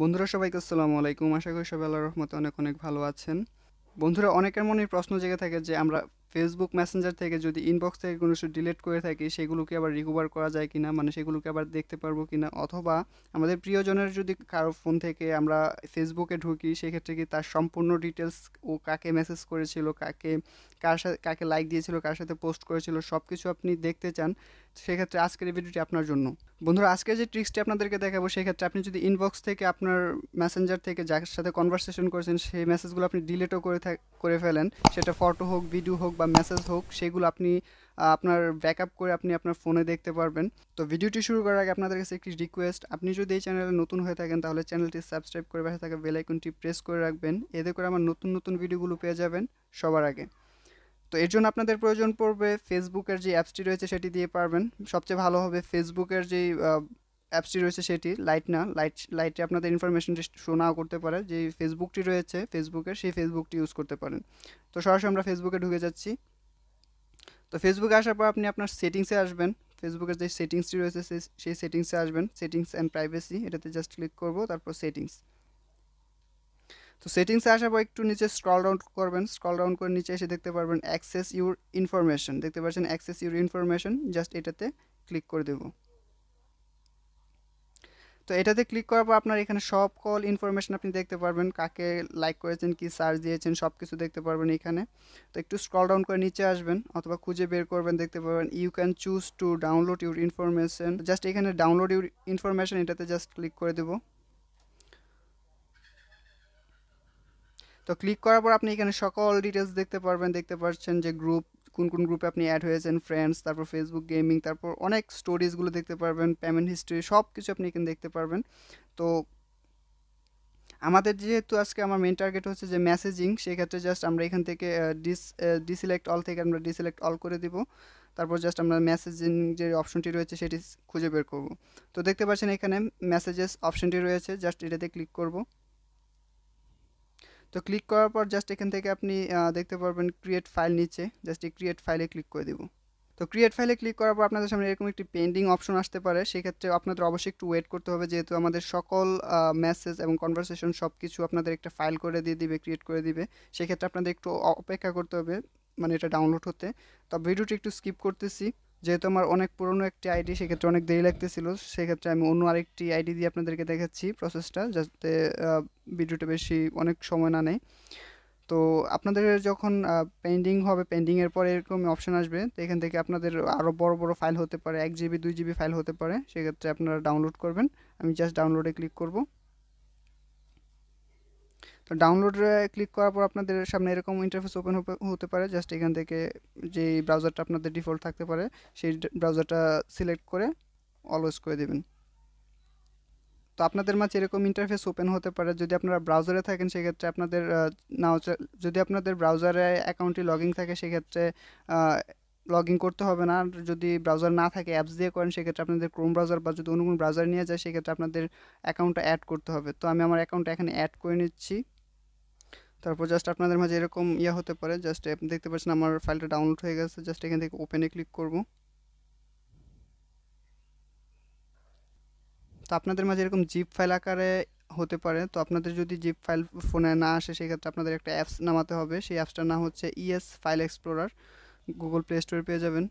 বন্ধুরা সবাইকে আসসালামু আলাইকুম আশা করি সবাই আল্লাহ রহমতে অনেক অনেক ভালো আছেন বন্ধুরা অনেকের মনে প্রশ্ন জেগে থাকে যে আমরা ফেসবুক মেসেঞ্জার থেকে যদি ইনবক্স থেকে কোনো কিছু ডিলিট করে থাকি সেগুলোকে আবার রিকভার করা যায় কিনা মানে সেগুলোকে আবার দেখতে পারবো কিনা অথবা আমাদের প্রিয়জনের যদি কারো ফোন থেকে আমরা ফেসবুকে ঢুকি সেক্ষেত্রে কি তার সম্পূর্ণ ডিটেলস ও কাকে মেসেজ করেছিল কাকে কার সাথে কাকে লাইক দিয়েছিল কার সাথে পোস্ট করেছিল সব কিছু আপনি দেখতে চান সেক্ষেত্রে আজকের ভিডিওটি আপনার জন্য বন্ধুরা আজকে যে ট্রিক্সটি আপনাদেরকে দেখাবো সেক্ষেত্রে আপনি যদি ইনবক্স থেকে আপনার মেসেঞ্জার থেকে যার সাথে কনভারসেশন করেছেন সেই মেসেজগুলো আপনি ডিলিটও করে করে ফেলেন সেটা ফটো হোক ভিডিও হোক বা মেসেজ হোক সেগুলো আপনি আপনার ব্যাকআপ করে আপনি আপনার ফোনে দেখতে পারবেন তো ভিডিওটি শুরু করার আগে আপনাদের কাছে একটি রিকোয়েস্ট আপনি যদি এই চ্যানেলে নতুন হয়ে থাকেন তাহলে চ্যানেলটি সাবস্ক্রাইব করে পাশে থাকা বেলাইকনটি প্রেস করে রাখবেন এতে করে আমার নতুন নতুন ভিডিওগুলো পেয়ে যাবেন সবার আগে তো এর জন্য আপনাদের প্রয়োজন পড়বে ফেসবুকের যে অ্যাপসটি রয়েছে সেটি দিয়ে পারবেন সবচেয়ে ভালো হবে ফেসবুকের যেই অ্যাপসটি রয়েছে সেটি লাইট না লাইট লাইটে আপনাদের ইনফরমেশন শো নাও করতে পারে যে ফেসবুকটি রয়েছে ফেসবুকের সেই ফেসবুকটি ইউজ করতে পারেন তো সরাসরি আমরা ফেসবুকে ঢুকে যাচ্ছি তো ফেসবুকে আসার পর আপনি আপনার সেটিংসে আসবেন ফেসবুকের যে সেটিংসটি রয়েছে সেই সেটিংসে আসবেন সেটিংস অ্যান্ড প্রাইভেসি এটাতে জাস্ট ক্লিক করবো তারপর সেটিংস তো সেটিংসে আসার পর একটু নিচে স্ক্রল ডাউন করবেন স্ক্রল ডাউন করে নিচে এসে দেখতে পারবেন অ্যাক্সেস ইউর ইনফরমেশন দেখতে পাচ্ছেন অ্যাক্সেস ইউর ইনফরমেশন জাস্ট এটাতে ক্লিক করে দেবো তো এটাতে ক্লিক করার পর আপনার এখানে সব কল ইনফরমেশন আপনি দেখতে পারবেন কাকে লাইক করেছেন কি সার্চ দিয়েছেন সব কিছু দেখতে পারবেন এখানে তো একটু স্ক্রল ডাউন করে নিচে আসবেন অথবা খুঁজে বের করবেন দেখতে পারবেন you can choose to download your information just এখানে ডাউনলোড ইউর ইনফরমেশন এটাতে জাস্ট ক্লিক করে দেবো তো ক্লিক করার পর আপনি এখানে সকল ডিটেলস দেখতে পারবেন দেখতে পাচ্ছেন যে গ্রুপ কোন কোন গ্রুপে আপনি অ্যাড হয়েছেন ফ্রেন্ডস তারপর ফেসবুক গেমিং তারপর অনেক স্টোরিজগুলো দেখতে পারবেন পেমেন্ট হিস্ট্রি সব কিছু আপনি এখানে দেখতে পারবেন তো আমাদের যেহেতু আজকে আমার মেন টার্গেট হচ্ছে যে মেসেজিং সেক্ষেত্রে জাস্ট আমরা এখান থেকে ডিস ডিসিলেক্ট অল থেকে আমরা ডিসিলেক্ট অল করে দিব তারপর জাস্ট আমরা মেসেজিং যে অপশনটি রয়েছে সেটি খুঁজে বের করব তো দেখতে পাচ্ছেন এখানে মেসেজেস অপশনটি রয়েছে জাস্ট এটাতে ক্লিক করবো তো ক্লিক করার পর জাস্ট এখান থেকে আপনি দেখতে পারবেন ক্রিয়েট ফাইল নিচে জাস্ট এই ক্রিয়েট ফাইলে ক্লিক করে দেবো তো ক্রিয়েট ফাইলে ক্লিক করার পর আপনাদের সামনে এরকম একটি পেন্ডিং অপশন আসতে পারে সেক্ষেত্রে আপনাদের অবশ্যই একটু ওয়েট করতে হবে যেহেতু আমাদের সকল মেসেজ এবং কনভারসেশন সব কিছু আপনাদের একটা ফাইল করে দিয়ে দিবে ক্রিয়েট করে দিবে সেক্ষেত্রে আপনাদের একটু অপেক্ষা করতে হবে মানে এটা ডাউনলোড হতে তো ভিডিওটি একটু স্কিপ করতেছি যেহেতু আমার অনেক পুরনো একটি আইডি সেক্ষেত্রে অনেক দেরি লাগতেছিল সেক্ষেত্রে আমি অন্য আরেকটি আইডি দিয়ে আপনাদেরকে দেখাচ্ছি প্রসেসটা যাতে ভিডিওটা বেশি অনেক সময় না নেয় তো আপনাদের যখন পেন্ডিং হবে পেন্ডিংয়ের পরে এরকম অপশন আসবে তো এখান থেকে আপনাদের আরও বড় বড় ফাইল হতে পারে এক জিবি দুই জিবি ফাইল হতে পারে সেক্ষেত্রে আপনারা ডাউনলোড করবেন আমি জাস্ট ডাউনলোডে ক্লিক করবো তো ডাউনলোডে ক্লিক করার পর আপনাদের সামনে এরকম ইন্টারফেস ওপেন হতে পারে জাস্ট এখান থেকে যে ব্রাউজারটা আপনাদের ডিফল্ট থাকতে পারে সেই ব্রাউজারটা সিলেক্ট করে অলওয়েজ করে দেবেন তো আপনাদের মাঝে এরকম ইন্টারফেস ওপেন হতে পারে যদি আপনারা ব্রাউজারে থাকেন সেক্ষেত্রে আপনাদের নাও যদি আপনাদের ব্রাউজারে অ্যাকাউন্টে লগিং থাকে সেক্ষেত্রে লগ ইন করতে হবে না আর যদি ব্রাউজার না থাকে অ্যাপস দিয়ে করেন সেক্ষেত্রে আপনাদের ক্রোম ব্রাউজার বা যদি অন্য কোনো ব্রাউজার নিয়ে যায় সেক্ষেত্রে আপনাদের অ্যাকাউন্টটা অ্যাড করতে হবে তো আমি আমার অ্যাকাউন্টটা এখানে অ্যাড করে নিচ্ছি তারপর জাস্ট আপনাদের মাঝে এরকম ইয়া হতে পারে জাস্ট দেখতে পাচ্ছেন আমার ফাইলটা ডাউনলোড হয়ে গেছে জাস্ট এখান থেকে ওপেনে ক্লিক করব তো আপনাদের মাঝে এরকম জিপ ফাইল আকারে হতে পারে তো আপনাদের যদি জিপ ফাইল ফোনে না আসে সেক্ষেত্রে আপনাদের একটা অ্যাপস নামাতে হবে সেই অ্যাপসটার নাম হচ্ছে ES file explorer Google play স্টোরে পেয়ে যাবেন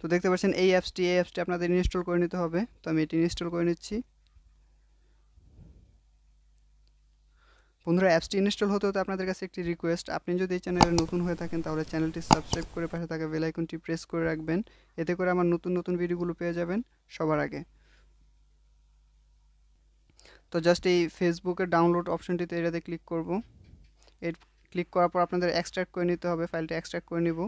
তো দেখতে পাচ্ছেন এই অ্যাপসটি এই অ্যাপসটি আপনাদের ইনস্টল করে নিতে হবে তো আমি এটি ইনস্টল করে নিচ্ছি বন্ধুরা অ্যাপসটি ইনস্টল হতে হতে আপনাদের কাছে একটি রিকোয়েস্ট আপনি যদি এই চ্যানেলে নতুন হয়ে থাকেন তাহলে চ্যানেলটি সাবস্ক্রাইব করে পাশে থাকা বেলাইকনটি প্রেস করে রাখবেন এতে করে আমার নতুন নতুন ভিডিওগুলো পেয়ে যাবেন সবার আগে তো জাস্ট এই ফেসবুকের ডাউনলোড অপশনটিতে এটাতে ক্লিক করব এর ক্লিক করার পর আপনাদের এক্সট্রাক্ট করে নিতে হবে ফাইলটি এক্সট্রাক্ট করে নেব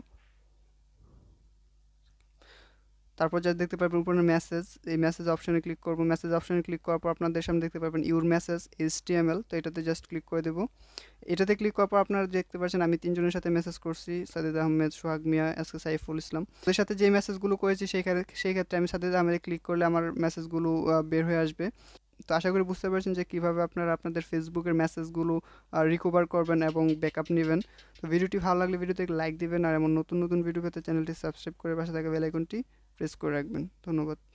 তারপর যা দেখতে পারবেন উপরে মেসেজ এই মেসেজ অপশানে ক্লিক করবো মেসেজ অপশানে ক্লিক করার পর আপনাদের সামনে দেখতে পারবেন ইউর মেসেজ এইচ তো এটাতে জাস্ট ক্লিক করে দেবো এটাতে ক্লিক করার পর আপনারা দেখতে পাচ্ছেন আমি তিনজনের সাথে মেসেজ করছি সাদেদ আহমেদ সোহাগ মিয়া এস কে সাইফুল ইসলাম ওদের সাথে যে মেসেজগুলো করেছি সেখানে সেই ক্ষেত্রে আমি সাদেদ আহমেদে ক্লিক করলে আমার মেসেজগুলো বের হয়ে আসবে তো আশা করি বুঝতে পারছেন যে কীভাবে আপনারা আপনাদের ফেসবুকের মেসেজগুলো রিকভার করবেন এবং ব্যাকআপ নেবেন তো ভিডিওটি ভালো লাগলে ভিডিওতে লাইক দিবেন আর এমন নতুন নতুন ভিডিও পেতে চ্যানেলটি সাবস্ক্রাইব করে পাশে থাকা বেলাইকনটি প্রেস করে রাখবেন ধন্যবাদ